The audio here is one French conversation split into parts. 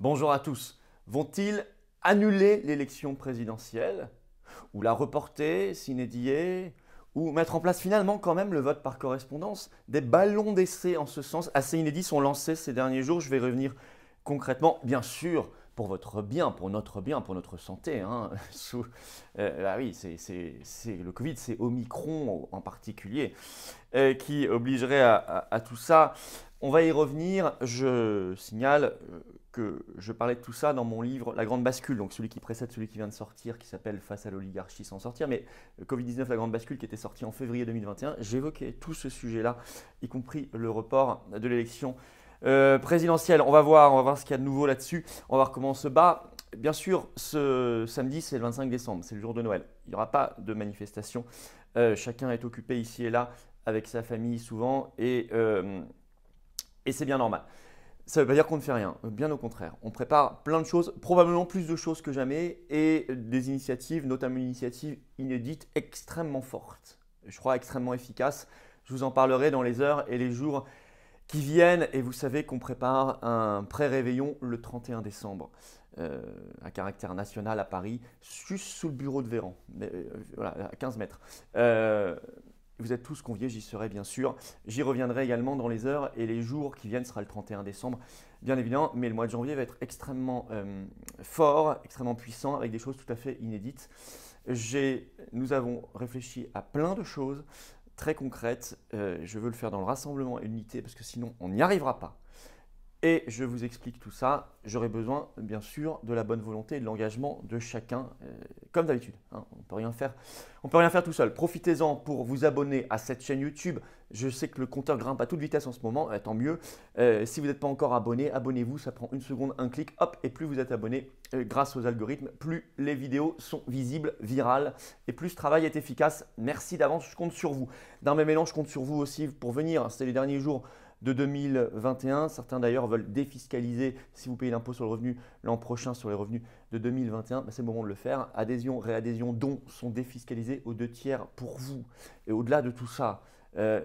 Bonjour à tous. Vont-ils annuler l'élection présidentielle Ou la reporter, s'inédier Ou mettre en place finalement quand même le vote par correspondance Des ballons d'essai en ce sens assez inédits sont lancés ces derniers jours. Je vais revenir concrètement, bien sûr, pour votre bien, pour notre bien, pour notre santé. Hein. Euh, ah oui, c'est le Covid, c'est Omicron en particulier euh, qui obligerait à, tout ça. On va y revenir. Je signale, euh, que je parlais de tout ça dans mon livre La Grande Bascule, donc celui qui précède celui qui vient de sortir, qui s'appelle Face à l'oligarchie sans sortir, mais euh, Covid-19, La Grande Bascule, qui était sorti en février 2021, j'évoquais tout ce sujet-là, y compris le report de l'élection euh, présidentielle. On va voir, on va voir ce qu'il y a de nouveau là-dessus, on va voir comment on se bat. Bien sûr, ce samedi, c'est le 25 décembre, c'est le jour de Noël. Il n'y aura pas de manifestation. Euh, chacun est occupé ici et là avec sa famille souvent, et, et c'est bien normal ça ne veut pas dire qu'on ne fait rien, bien au contraire. On prépare plein de choses, probablement plus de choses que jamais, et des initiatives, notamment une initiative inédite extrêmement forte, je crois extrêmement efficace. Je vous en parlerai dans les heures et les jours qui viennent, et vous savez qu'on prépare un pré-réveillon le 31 décembre. Euh, à caractère national à Paris, juste sous le bureau de Véran, euh, à 15 mètres. Euh, vous êtes tous conviés, j'y serai bien sûr. J'y reviendrai également dans les heures et les jours qui viennent, sera le 31 décembre, bien évidemment, mais le mois de janvier va être extrêmement euh, fort, extrêmement puissant, avec des choses tout à fait inédites. Nous avons réfléchi à plein de choses très concrètes. Euh, je veux le faire dans le rassemblement et l'unité, parce que sinon, on n'y arrivera pas. Et je vous explique tout ça. J'aurai besoin, bien sûr, de la bonne volonté et de l'engagement de chacun, euh, comme d'habitude. Hein. on peut rien faire. On peut rien faire tout seul. Profitez-en pour vous abonner à cette chaîne YouTube. Je sais que le compteur grimpe à toute vitesse en ce moment, eh, tant mieux. Euh, si vous n'êtes pas encore abonné, abonnez-vous. Ça prend une seconde, un clic, hop, et plus vous êtes abonné, euh, grâce aux algorithmes, plus les vidéos sont visibles, virales, et plus ce travail est efficace. Merci d'avance, je compte sur vous. Dans mes mélanges, je compte sur vous aussi pour venir. C'est les derniers jours de 2021. Certains d'ailleurs veulent défiscaliser, si vous payez l'impôt sur le revenu l'an prochain sur les revenus de 2021, ben, c'est le moment de le faire. Adhésion, réadhésion, dons sont défiscalisés aux deux tiers pour vous. Et au-delà de tout ça, euh,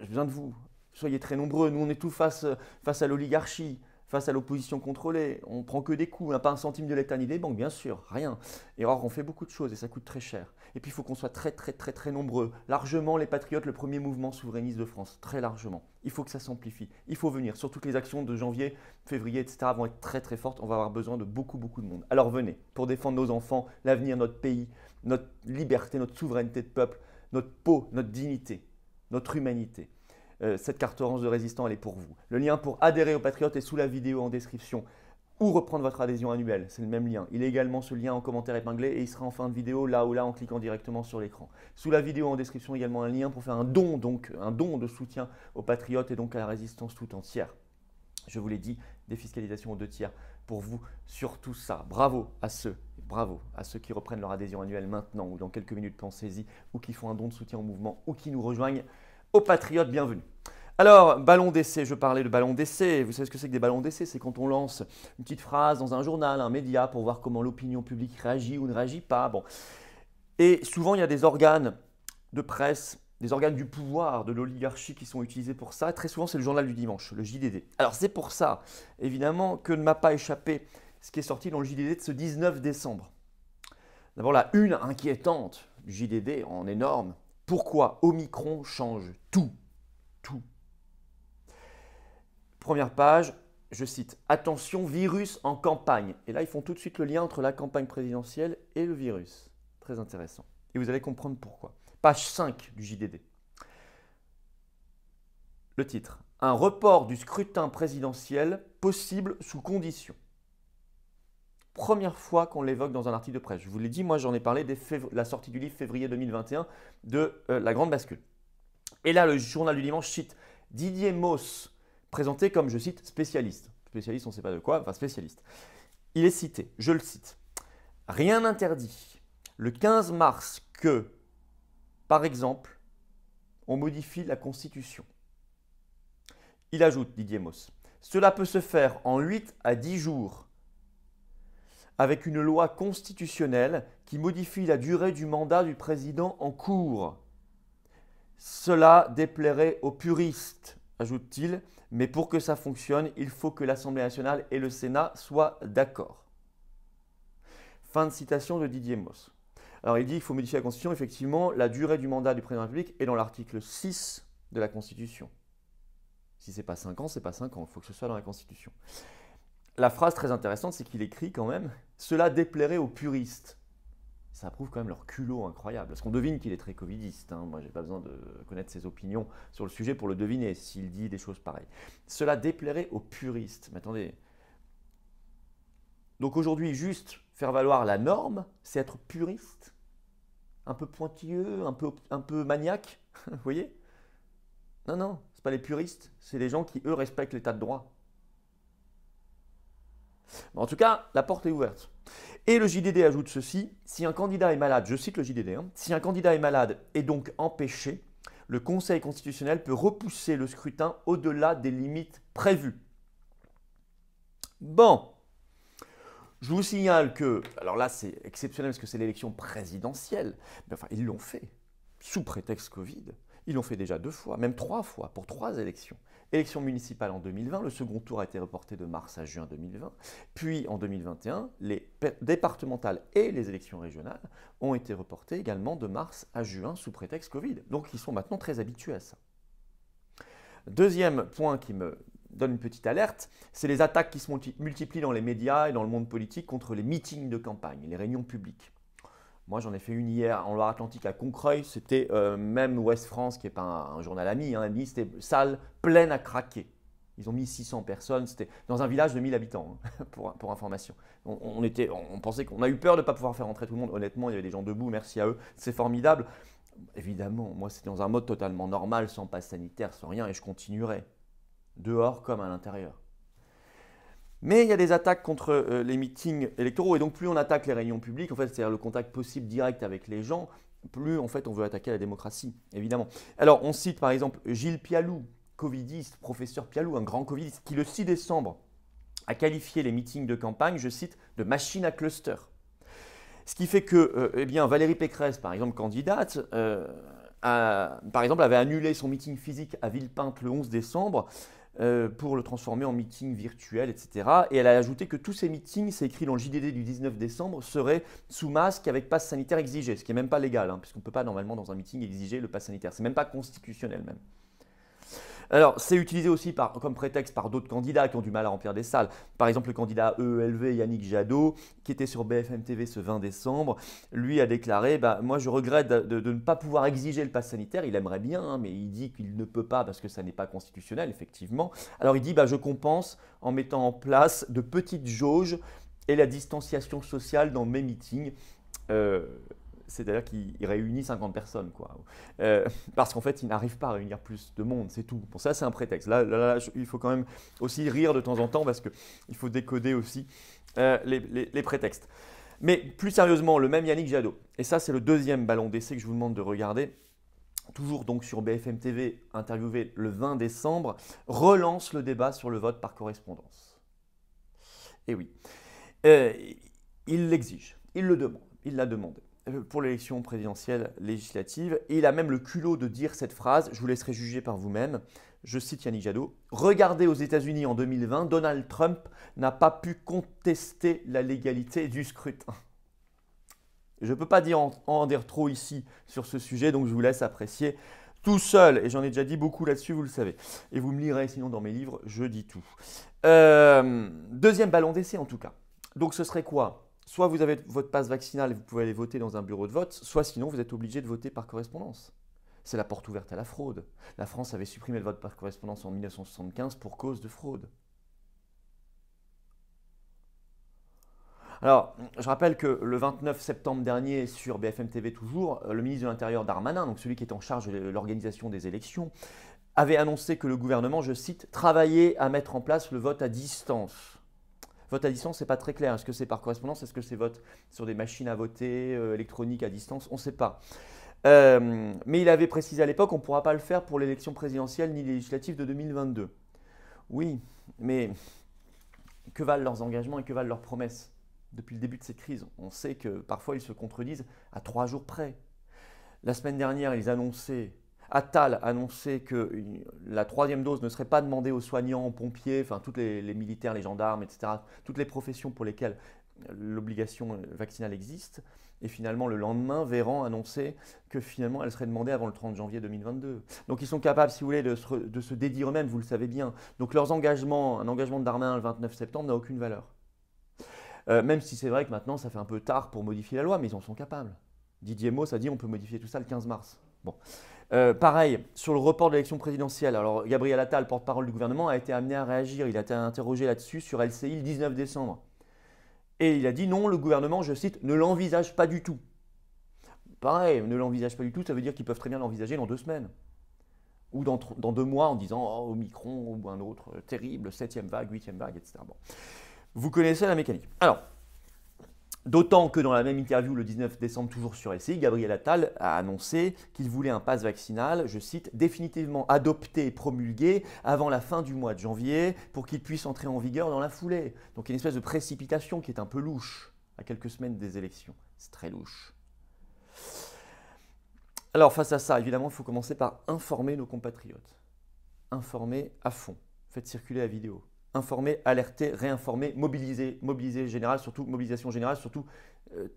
je viens de vous, soyez très nombreux. Nous, on est tout face, face à l'oligarchie face à l'opposition contrôlée. On prend que des coups, hein. pas un centime de l'État ni des banques, bien sûr, rien. Et or, on fait beaucoup de choses et ça coûte très cher. Et puis il faut qu'on soit très très très très nombreux. Largement, les patriotes, le premier mouvement souverainiste de France, très largement. Il faut que ça s'amplifie. Il faut venir. Surtout que les actions de janvier, février, etc. vont être très très fortes. On va avoir besoin de beaucoup beaucoup de monde. Alors venez pour défendre nos enfants, l'avenir, notre pays, notre liberté, notre souveraineté de peuple, notre peau, notre dignité, notre humanité. Euh, cette carte orange de résistant, elle est pour vous. Le lien pour adhérer aux patriotes est sous la vidéo en description ou reprendre votre adhésion annuelle. C'est le même lien. Il est également ce lien en commentaire épinglé et il sera en fin de vidéo là ou là en cliquant directement sur l'écran. Sous la vidéo en description également un lien pour faire un don, donc un don de soutien aux patriotes et donc à la résistance tout entière. Je vous l'ai dit, fiscalisations aux deux tiers pour vous sur tout ça. Bravo à ceux, bravo à ceux qui reprennent leur adhésion annuelle maintenant ou dans quelques minutes, pensez-y, ou qui font un don de soutien au mouvement ou qui nous rejoignent. Aux patriotes, bienvenue. Alors, ballon d'essai, je parlais de ballon d'essai. Vous savez ce que c'est que des ballons d'essai C'est quand on lance une petite phrase dans un journal, un média, pour voir comment l'opinion publique réagit ou ne réagit pas. Bon. Et souvent, il y a des organes de presse, des organes du pouvoir, de l'oligarchie qui sont utilisés pour ça. Très souvent, c'est le journal du dimanche, le JDD. Alors, c'est pour ça, évidemment, que ne m'a pas échappé ce qui est sorti dans le JDD de ce 19 décembre. D'abord, la une inquiétante du JDD en énorme. Pourquoi Omicron change tout première page, je cite Attention, virus en campagne. Et là, ils font tout de suite le lien entre la campagne présidentielle et le virus. Très intéressant. Et vous allez comprendre pourquoi. Page 5 du JDD. Le titre Un report du scrutin présidentiel possible sous condition. Première fois qu'on l'évoque dans un article de presse. Je vous l'ai dit, moi j'en ai parlé dès la sortie du livre février 2021 de euh, La Grande Bascule. Et là, le journal du dimanche cite Didier Mauss, présenté comme, je cite, spécialiste. Spécialiste, on ne sait pas de quoi, enfin spécialiste. Il est cité, je le cite. Rien n'interdit le 15 mars que, par exemple, on modifie la Constitution. Il ajoute, Didier Moss, cela peut se faire en 8 à 10 jours avec une loi constitutionnelle qui modifie la durée du mandat du président en cours. Cela déplairait aux puristes ajoute-t-il, mais pour que ça fonctionne, il faut que l'Assemblée nationale et le Sénat soient d'accord. Fin de citation de Didier Moss. Alors il dit qu'il faut modifier la Constitution, effectivement, la durée du mandat du président de la République est dans l'article 6 de la Constitution. Si c'est pas 5 ans, c'est pas 5 ans, il faut que ce soit dans la Constitution. La phrase très intéressante, c'est qu'il écrit quand même Cela déplairait aux puristes ça prouve quand même leur culot incroyable. Parce qu'on devine qu'il est très covidiste. Hein. Moi, j'ai pas besoin de connaître ses opinions sur le sujet pour le deviner s'il dit des choses pareilles. Cela déplairait aux puristes. Mais attendez. Donc aujourd'hui, juste faire valoir la norme, c'est être puriste, un peu pointilleux, un peu, un peu maniaque. Vous voyez Non, non, c'est pas les puristes, c'est les gens qui eux respectent l'état de droit. en tout cas, la porte est ouverte. Et le JDD ajoute ceci, si un candidat est malade, je cite le JDD, hein, si un candidat est malade et donc empêché, le Conseil constitutionnel peut repousser le scrutin au-delà des limites prévues. Bon, je vous signale que, alors là c'est exceptionnel parce que c'est l'élection présidentielle, mais enfin ils l'ont fait, sous prétexte Covid. Ils l'ont fait déjà deux fois, même trois fois, pour trois élections. Élections municipales en 2020, le second tour a été reporté de mars à juin 2020. Puis en 2021, les départementales et les élections régionales ont été reportées également de mars à juin sous prétexte Covid. Donc ils sont maintenant très habitués à ça. Deuxième point qui me donne une petite alerte, c'est les attaques qui se multiplient dans les médias et dans le monde politique contre les meetings de campagne, les réunions publiques. Moi, j'en ai fait une hier en Loire-Atlantique à Concreuil. C'était euh, même Ouest France, qui n'est pas un, journal ami, hein, c'était salle pleine à craquer. Ils ont mis 600 personnes. C'était dans un village de 1000 habitants, hein, pour, information. On, était, on pensait qu'on a eu peur de ne pas pouvoir faire rentrer tout le monde. Honnêtement, il y avait des gens debout. Merci à eux. C'est formidable. Évidemment, moi, c'était dans un mode totalement normal, sans passe sanitaire, sans rien, et je continuerai. Dehors comme à l'intérieur. Mais il y a des attaques contre euh, les meetings électoraux et donc plus on attaque les réunions publiques, en fait, c'est-à-dire le contact possible direct avec les gens, plus en fait on veut attaquer la démocratie, évidemment. Alors on cite par exemple Gilles Pialou, covidiste, professeur Pialou, un grand covidiste, qui le 6 décembre a qualifié les meetings de campagne, je cite, de machine à cluster. Ce qui fait que euh, eh bien, Valérie Pécresse, par exemple candidate, euh, par exemple, avait annulé son meeting physique à Villepinte le 11 décembre euh, pour le transformer en meeting virtuel, etc. Et elle a ajouté que tous ces meetings, c'est écrit dans le JDD du 19 décembre, seraient sous masque avec passe sanitaire exigé, ce qui n'est même pas légal, hein, puisqu'on ne peut pas normalement dans un meeting exiger le passe sanitaire. Ce n'est même pas constitutionnel même. Alors, c'est utilisé aussi par, comme prétexte par d'autres candidats qui ont du mal à remplir des salles. Par exemple, le candidat EELV Yannick Jadot, qui était sur BFM TV ce 20 décembre, lui a déclaré bah, Moi, je regrette de, ne pas pouvoir exiger le pass sanitaire. Il aimerait bien, hein, mais il dit qu'il ne peut pas parce que ça n'est pas constitutionnel, effectivement. Alors, il dit bah, Je compense en mettant en place de petites jauges et la distanciation sociale dans mes meetings. Euh, c'est-à-dire qu'il réunit 50 personnes, quoi. Euh, parce qu'en fait, il n'arrive pas à réunir plus de monde, c'est tout. Pour ça, c'est un prétexte. Là, il faut quand même aussi rire de temps en temps parce qu'il faut décoder aussi euh, les, prétextes. Mais plus sérieusement, le même Yannick Jadot, et ça, c'est le deuxième ballon d'essai que je vous demande de regarder, toujours donc sur BFM TV, interviewé le 20 décembre, relance le débat sur le vote par correspondance. Et eh oui, euh, il l'exige, il le demande, il l'a demandé. Euh, pour l'élection présidentielle législative. Et il a même le culot de dire cette phrase, je vous laisserai juger par vous-même. Je cite Yannick Jadot. Regardez aux États-Unis en 2020, Donald Trump n'a pas pu contester la légalité du scrutin. Je ne peux pas dire en, dire trop ici sur ce sujet, donc je vous laisse apprécier tout seul. Et j'en ai déjà dit beaucoup là-dessus, vous le savez. Et vous me lirez sinon dans mes livres, je dis tout. Euh, deuxième ballon d'essai en tout cas. Donc ce serait quoi Soit vous avez votre passe vaccinale et vous pouvez aller voter dans un bureau de vote, soit sinon vous êtes obligé de voter par correspondance. C'est la porte ouverte à la fraude. La France avait supprimé le vote par correspondance en 1975 pour cause de fraude. Alors, je rappelle que le 29 septembre dernier, sur BFM TV toujours, euh, le ministre de l'Intérieur Darmanin, donc celui qui est en charge de l'organisation des élections, avait annoncé que le gouvernement, je cite, travaillait à mettre en place le vote à distance. Vote à distance, ce n'est pas très clair. Est-ce que c'est par correspondance Est-ce que c'est vote sur des machines à voter euh, électroniques à distance On ne sait pas. Euh, mais il avait précisé à l'époque, qu'on ne pourra pas le faire pour l'élection présidentielle ni législative de 2022. Oui, mais que valent leurs engagements et que valent leurs promesses Depuis le début de cette crise, on sait que parfois ils se contredisent à trois jours près. La semaine dernière, ils annonçaient Attal annonçait que la troisième dose ne serait pas demandée aux soignants, aux pompiers, enfin toutes les, militaires, les gendarmes, etc., toutes les professions pour lesquelles euh, l'obligation euh, vaccinale existe. Et finalement, le lendemain, Véran annonçait que finalement, elle serait demandée avant le 30 janvier 2022. Donc, ils sont capables, si vous voulez, de se, dédier eux-mêmes, vous le savez bien. Donc, leurs engagements, un engagement de Darmanin le 29 septembre n'a aucune valeur. Euh, même si c'est vrai que maintenant, ça fait un peu tard pour modifier la loi, mais ils en sont capables. Didier Mauss a dit on peut modifier tout ça le 15 mars. Bon. Euh, pareil, sur le report de l'élection présidentielle, alors Gabriel Attal, porte-parole du gouvernement, a été amené à réagir. Il a été interrogé là-dessus sur LCI le 19 décembre. Et il a dit non, le gouvernement, je cite, ne l'envisage pas du tout. Pareil, ne l'envisage pas du tout, ça veut dire qu'ils peuvent très bien l'envisager dans deux semaines. Ou dans, deux mois en disant oh, Omicron ou un autre, euh, terrible, septième vague, huitième vague, etc. Bon. Vous connaissez la mécanique. Alors, D'autant que dans la même interview le 19 décembre, toujours sur LCI, Gabriel Attal a annoncé qu'il voulait un pass vaccinal, je cite, définitivement adopté et promulgué avant la fin du mois de janvier pour qu'il puisse entrer en vigueur dans la foulée. Donc il y a une espèce de précipitation qui est un peu louche à quelques semaines des élections. C'est très louche. Alors face à ça, évidemment, il faut commencer par informer nos compatriotes. Informer à fond. Faites circuler la vidéo informer, alerter, réinformer, mobiliser, mobiliser général, surtout mobilisation générale, surtout euh,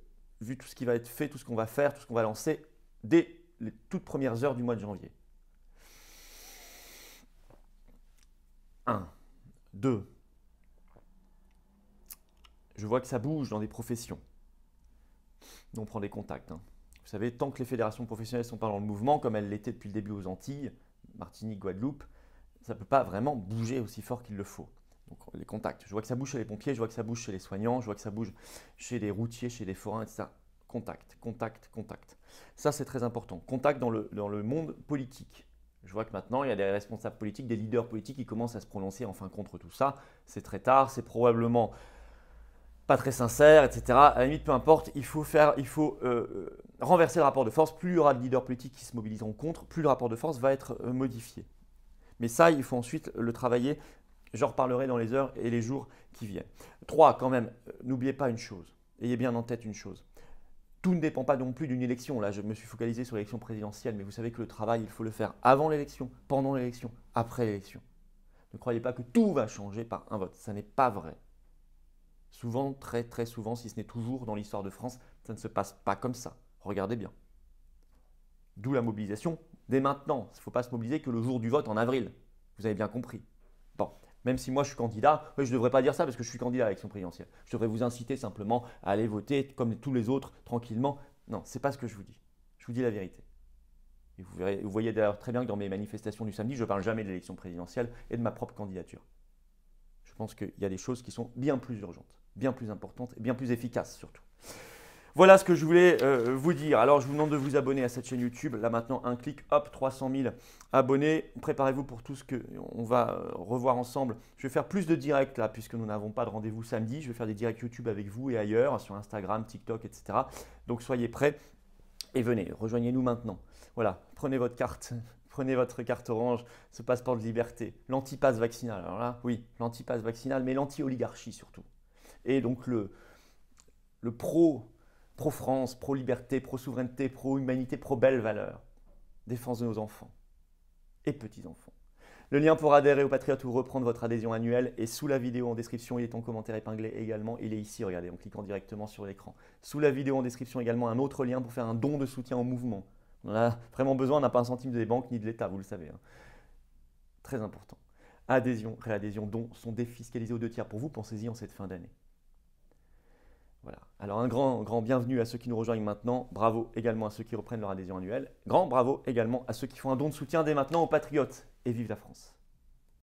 vu tout ce qui va être fait, tout ce qu'on va faire, tout ce qu'on va lancer dès les toutes premières heures du mois de janvier. 1, 2. Je vois que ça bouge dans des professions. On prend des contacts. Hein. Vous savez, tant que les fédérations professionnelles ne sont pas dans le mouvement, comme elles l'étaient depuis le début aux Antilles, Martinique, Guadeloupe, ça ne peut pas vraiment bouger aussi fort qu'il le faut les contacts. Je vois que ça bouge chez les pompiers, je vois que ça bouge chez les soignants, je vois que ça bouge chez les routiers, chez les forains, etc. Contact, contact, contact. Ça, c'est très important. Contact dans le, le monde politique. Je vois que maintenant, il y a des responsables politiques, des leaders politiques qui commencent à se prononcer enfin contre tout ça. C'est très tard, c'est probablement pas très sincère, etc. À la limite, peu importe, il faut, faire, il faut euh, euh, renverser le rapport de force. Plus il y aura de leaders politiques qui se mobiliseront contre, plus le rapport de force va être euh, modifié. Mais ça, il faut ensuite le travailler J'en reparlerai dans les heures et les jours qui viennent. Trois, quand même, euh, n'oubliez pas une chose. Ayez bien en tête une chose. Tout ne dépend pas non plus d'une élection. Là, je me suis focalisé sur l'élection présidentielle, mais vous savez que le travail, il faut le faire avant l'élection, pendant l'élection, après l'élection. Ne croyez pas que tout va changer par un vote. Ça n'est pas vrai. Souvent, très très souvent, si ce n'est toujours dans l'histoire de France, ça ne se passe pas comme ça. Regardez bien. D'où la mobilisation dès maintenant. Il ne faut pas se mobiliser que le jour du vote en avril. Vous avez bien compris. Même si moi je suis candidat, je ne devrais pas dire ça parce que je suis candidat à l'élection présidentielle. Je devrais vous inciter simplement à aller voter comme tous les autres tranquillement. Non, c'est pas ce que je vous dis. Je vous dis la vérité. Et vous, vous voyez d'ailleurs très bien que dans mes manifestations du samedi, je ne parle jamais de l'élection présidentielle et de ma propre candidature. Je pense qu'il y a des choses qui sont bien plus urgentes, bien plus importantes et bien plus efficaces surtout. Voilà ce que je voulais euh, vous dire. Alors, je vous demande de vous abonner à cette chaîne YouTube. Là maintenant, un clic, hop, 300 000 abonnés. Préparez-vous pour tout ce que on va euh, revoir ensemble. Je vais faire plus de directs là, puisque nous n'avons pas de rendez-vous samedi. Je vais faire des directs YouTube avec vous et ailleurs, sur Instagram, TikTok, etc. Donc, soyez prêts et venez, rejoignez-nous maintenant. Voilà, prenez votre carte. Prenez votre carte orange, ce passeport de liberté, l'antipasse vaccinal. Alors là, oui, l'antipasse vaccinal, mais l'anti-oligarchie surtout. Et donc le, le pro pro-France, pro-liberté, pro-souveraineté, pro-humanité, pro-belles valeurs. Défense de nos enfants et petits-enfants. Le lien pour adhérer au Patriote ou reprendre votre adhésion annuelle est sous la vidéo en description. Il est en commentaire épinglé également. Il est ici, regardez, en cliquant directement sur l'écran. Sous la vidéo en description également, un autre lien pour faire un don de soutien au mouvement. On en a vraiment besoin, on n'a pas un centime des banques ni de l'État, vous le savez. Hein. Très important. Adhésion, réadhésion, dons sont défiscalisés aux deux tiers. Pour vous, pensez-y en cette fin d'année. Voilà. Alors un grand, grand bienvenue à ceux qui nous rejoignent maintenant. Bravo également à ceux qui reprennent leur adhésion annuelle. Grand bravo également à ceux qui font un don de soutien dès maintenant aux Patriotes. Et vive la France.